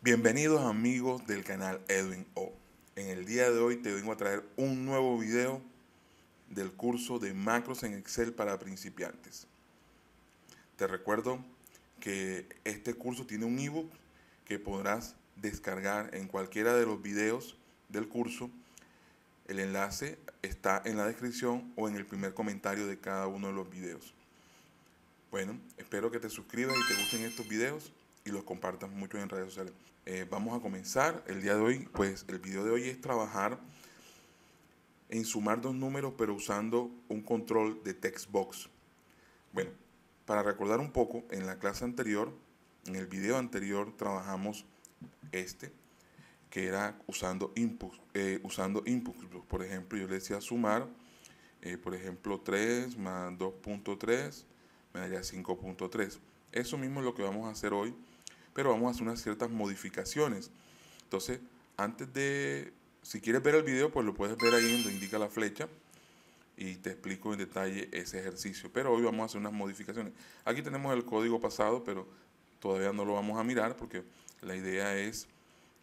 Bienvenidos amigos del canal Edwin O. En el día de hoy te vengo a traer un nuevo video del curso de macros en Excel para principiantes. Te recuerdo que este curso tiene un ebook que podrás descargar en cualquiera de los videos del curso. El enlace está en la descripción o en el primer comentario de cada uno de los videos. Bueno, espero que te suscribas y te gusten estos videos y los compartan mucho en redes sociales. Eh, vamos a comenzar el día de hoy, pues el video de hoy es trabajar en sumar dos números pero usando un control de text box. Bueno, para recordar un poco, en la clase anterior, en el video anterior trabajamos este, que era usando input, eh, usando input. Por ejemplo, yo le decía sumar, eh, por ejemplo, 3 más 2.3 me daría 5.3. Eso mismo es lo que vamos a hacer hoy pero vamos a hacer unas ciertas modificaciones. Entonces, antes de, si quieres ver el video, pues lo puedes ver ahí donde indica la flecha y te explico en detalle ese ejercicio. Pero hoy vamos a hacer unas modificaciones. Aquí tenemos el código pasado, pero todavía no lo vamos a mirar porque la idea es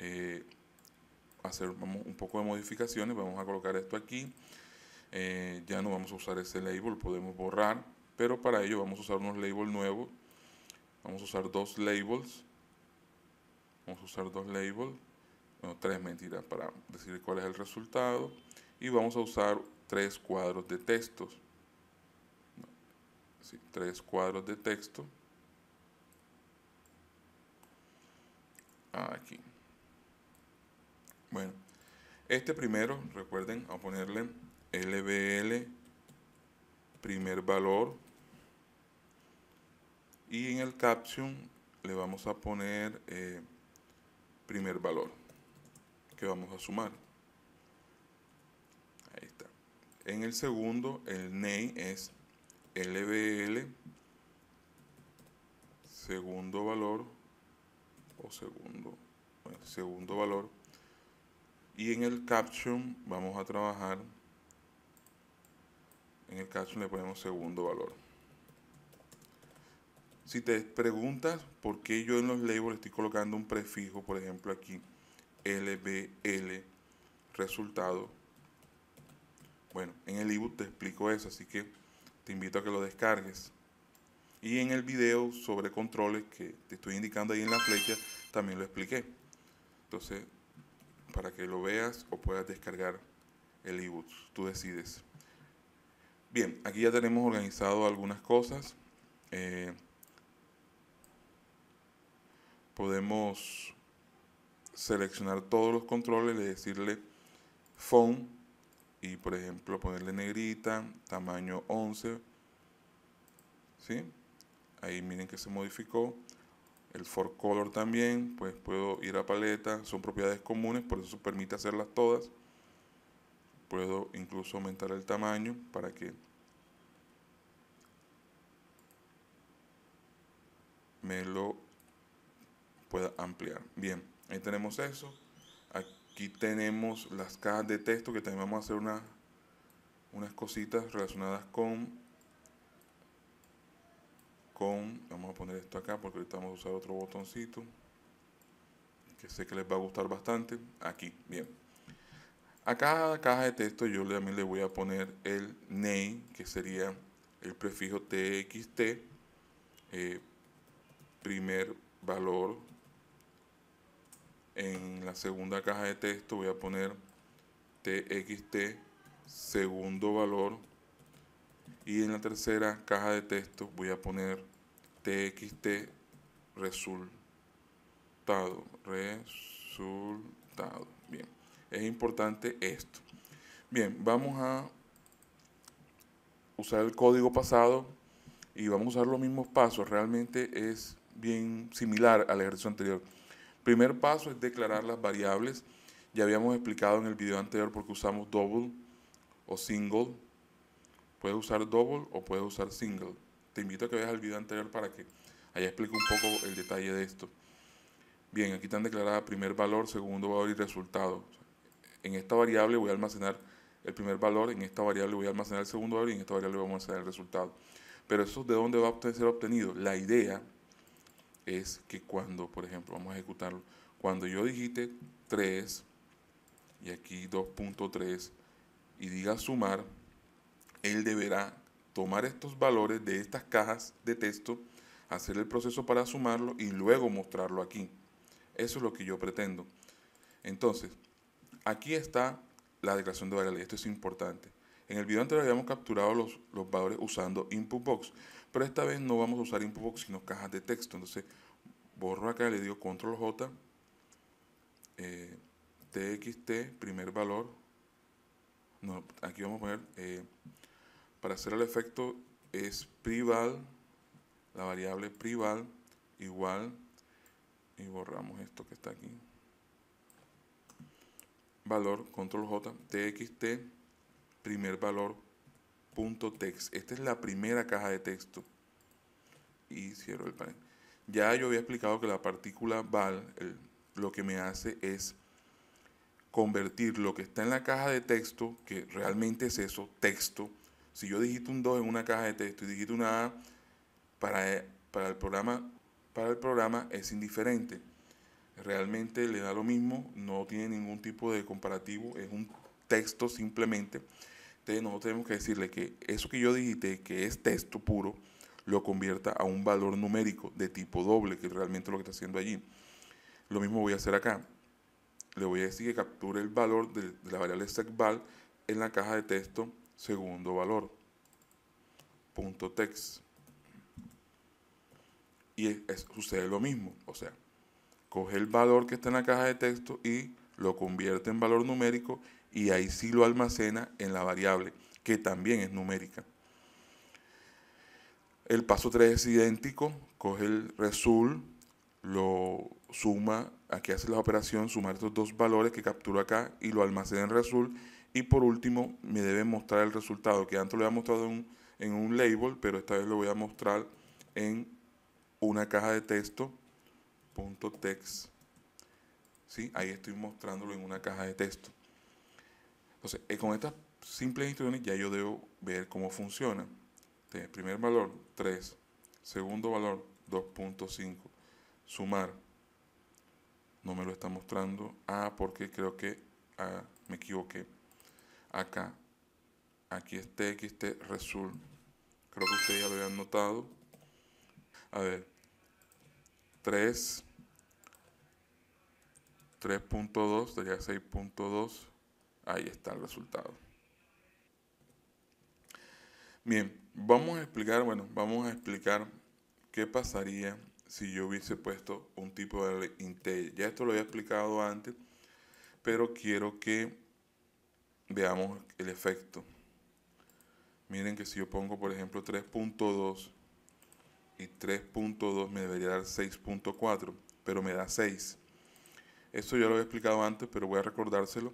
eh, hacer un poco de modificaciones. Vamos a colocar esto aquí. Eh, ya no vamos a usar ese label, podemos borrar, pero para ello vamos a usar unos labels nuevos. Vamos a usar dos labels Vamos a usar dos labels, o tres mentiras para decir cuál es el resultado. Y vamos a usar tres cuadros de textos. Sí, tres cuadros de texto. Ah, aquí. Bueno, este primero, recuerden, a ponerle LBL primer valor. Y en el caption le vamos a poner... Eh, primer valor que vamos a sumar. Ahí está. En el segundo, el name es LBL, segundo valor, o segundo, segundo valor. Y en el caption vamos a trabajar, en el caption le ponemos segundo valor. Si te preguntas por qué yo en los labels estoy colocando un prefijo, por ejemplo aquí, LBL, resultado, bueno, en el ebook te explico eso, así que te invito a que lo descargues. Y en el video sobre controles que te estoy indicando ahí en la flecha, también lo expliqué. Entonces, para que lo veas o puedas descargar el ebook, tú decides. Bien, aquí ya tenemos organizado algunas cosas. Eh, podemos seleccionar todos los controles y decirle font y por ejemplo ponerle negrita, tamaño 11, Ahí miren que se modificó. El for color también, pues puedo ir a paleta, son propiedades comunes, por eso permite hacerlas todas. Puedo incluso aumentar el tamaño para que me lo pueda ampliar. Bien, ahí tenemos eso. Aquí tenemos las cajas de texto que también vamos a hacer unas, unas cositas relacionadas con, con... Vamos a poner esto acá porque ahorita vamos a usar otro botoncito que sé que les va a gustar bastante. Aquí, bien. A cada caja de texto yo también le voy a poner el name, que sería el prefijo txt, eh, primer valor en la segunda caja de texto voy a poner txt segundo valor y en la tercera caja de texto voy a poner txt resultado resultado bien es importante esto bien vamos a usar el código pasado y vamos a usar los mismos pasos realmente es bien similar al ejercicio anterior primer paso es declarar las variables. Ya habíamos explicado en el video anterior porque usamos double o single. Puedes usar double o puedes usar single. Te invito a que veas el video anterior para que allá explico un poco el detalle de esto. Bien, aquí están declaradas primer valor, segundo valor y resultado. En esta variable voy a almacenar el primer valor, en esta variable voy a almacenar el segundo valor y en esta variable voy a almacenar el resultado. Pero eso de dónde va a ser obtenido. La idea es que cuando, por ejemplo, vamos a ejecutarlo, cuando yo digite 3 y aquí 2.3 y diga sumar, él deberá tomar estos valores de estas cajas de texto, hacer el proceso para sumarlo y luego mostrarlo aquí. Eso es lo que yo pretendo. Entonces, aquí está la declaración de variables. Esto es importante. En el video anterior habíamos capturado los, valores usando input box, pero esta vez no vamos a usar input box sino cajas de texto. Entonces borro acá, le digo control J, eh, txt, primer valor. aquí vamos a poner, eh, para hacer el efecto es prival, la variable prival igual, y borramos esto que está aquí. Valor, control J, txt, primer valor punto text. Esta es la primera caja de texto. Y cierro el panel. Ya yo había explicado que la partícula val lo que me hace es convertir lo que está en la caja de texto, que realmente es eso, texto. Si yo digito un 2 en una caja de texto y digito una A, para, eh, para, el programa, para el programa es indiferente. Realmente le da lo mismo, no tiene ningún tipo de comparativo, es un texto simplemente no tenemos que decirle que eso que yo dijiste que es texto puro, lo convierta a un valor numérico de tipo doble, que realmente lo que está haciendo allí. Lo mismo voy a hacer acá. Le voy a decir que capture el valor de, la variable secval en la caja de texto segundo valor. Punto text. Y sucede lo mismo. O sea, coge el valor que está en la caja de texto y lo convierte en valor numérico y ahí sí lo almacena en la variable, que también es numérica. El paso 3 es idéntico, coge el result, lo suma, aquí hace la operación, sumar estos dos valores que capturo acá y lo almacena en result. Y por último, me debe mostrar el resultado, que antes lo había mostrado en, un label, pero esta vez lo voy a mostrar en una caja de texto, punto text. ¿Sí? Ahí estoy mostrándolo en una caja de texto. Entonces, eh, con estas simples instrucciones ya yo debo ver cómo funciona. primer valor, 3. Segundo valor, 2.5. Sumar. No me lo está mostrando. Ah, porque creo que ah, me equivoqué. Acá. Aquí es este TXT Result. Creo que ustedes ya lo habían notado. A ver. 3. 3.2 sería 6.2. Ahí está el resultado. Bien, vamos a explicar, bueno, vamos a explicar qué pasaría si yo hubiese puesto un tipo de intel. Ya esto lo había explicado antes, pero quiero que veamos el efecto. Miren que si yo pongo, por ejemplo, 3.2 y 3.2 me debería dar 6.4, pero me da 6. Esto ya lo había explicado antes, pero voy a recordárselo.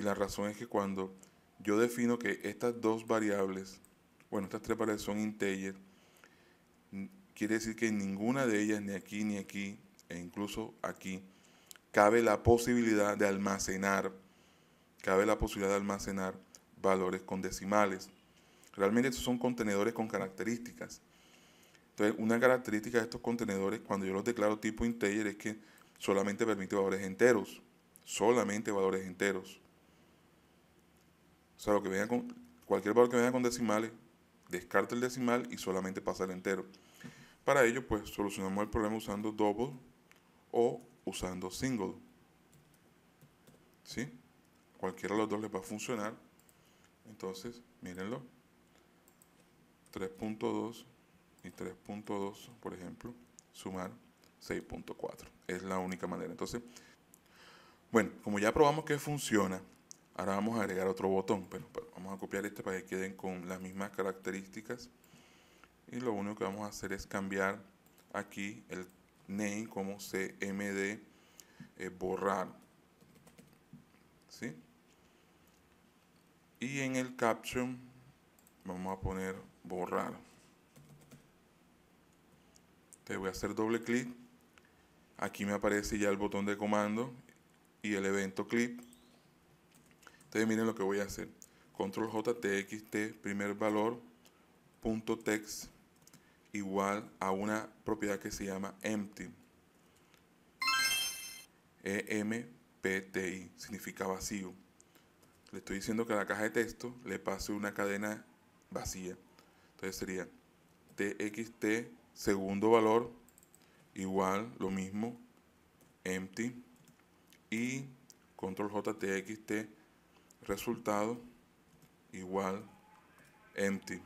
Y la razón es que cuando yo defino que estas dos variables, bueno, estas tres variables son integer, quiere decir que ninguna de ellas, ni aquí, ni aquí, e incluso aquí, cabe la posibilidad de almacenar, cabe la posibilidad de almacenar valores con decimales. Realmente estos son contenedores con características. Entonces, una característica de estos contenedores, cuando yo los declaro tipo integer, es que solamente permite valores enteros, solamente valores enteros. O sea, que venga con, cualquier valor que venga con decimales, descarta el decimal y solamente pasa el entero. Para ello, pues solucionamos el problema usando double o usando single. ¿Sí? Cualquiera de los dos les va a funcionar. Entonces, mírenlo. 3.2 y 3.2, por ejemplo, sumar 6.4. Es la única manera. Entonces, bueno, como ya probamos que funciona, Ahora vamos a agregar otro botón, pero, vamos a copiar este para que queden con las mismas características. Y lo único que vamos a hacer es cambiar aquí el name como CMD eh, borrar. Y en el caption vamos a poner borrar. Entonces voy a hacer doble clic. Aquí me aparece ya el botón de comando y el evento clip entonces miren lo que voy a hacer. Control J, primer valor, punto text, igual a una propiedad que se llama empty. EMPTI, significa vacío. Le estoy diciendo que a la caja de texto le pase una cadena vacía. Entonces sería TXT, segundo valor, igual, lo mismo, empty. Y control JTXT resultado igual empty.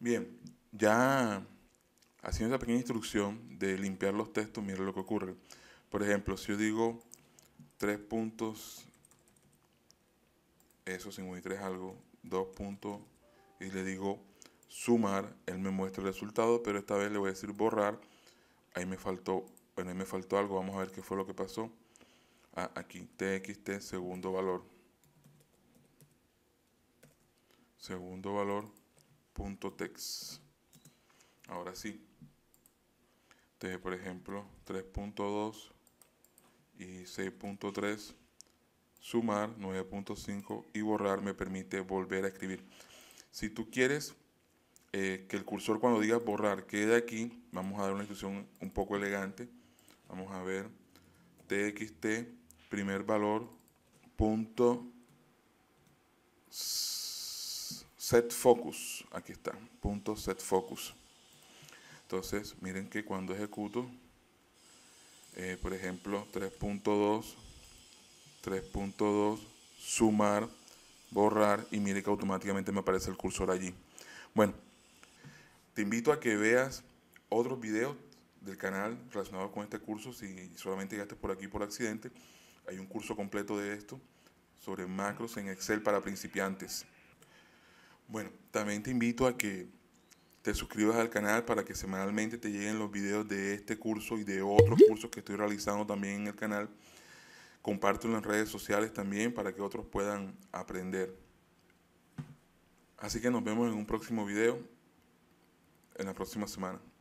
Bien, ya haciendo esa pequeña instrucción de limpiar los textos, mira lo que ocurre. Por ejemplo, si yo digo tres puntos, eso tres algo, dos puntos, y le digo sumar, él me muestra el resultado, pero esta vez le voy a decir borrar. Ahí me faltó, ahí me faltó algo, vamos a ver qué fue lo que pasó aquí txt segundo valor segundo valor punto text ahora sí por ejemplo 3.2 y 6.3 sumar 9.5 y borrar me permite volver a escribir si tú quieres eh, que el cursor cuando diga borrar quede aquí vamos a dar una instrucción un poco elegante vamos a ver txt primer valor, punto set focus. Aquí está, punto set focus. Entonces, miren que cuando ejecuto, eh, por ejemplo, 3.2, 3.2, sumar, borrar, y mire que automáticamente me aparece el cursor allí. Bueno, te invito a que veas otros videos del canal relacionado con este curso, si solamente llegaste por aquí por accidente. Hay un curso completo de esto sobre macros en Excel para principiantes. Bueno, también te invito a que te suscribas al canal para que semanalmente te lleguen los videos de este curso y de otros cursos que estoy realizando también en el canal. Compártelo en redes sociales también para que otros puedan aprender. Así que nos vemos en un próximo video, en la próxima semana.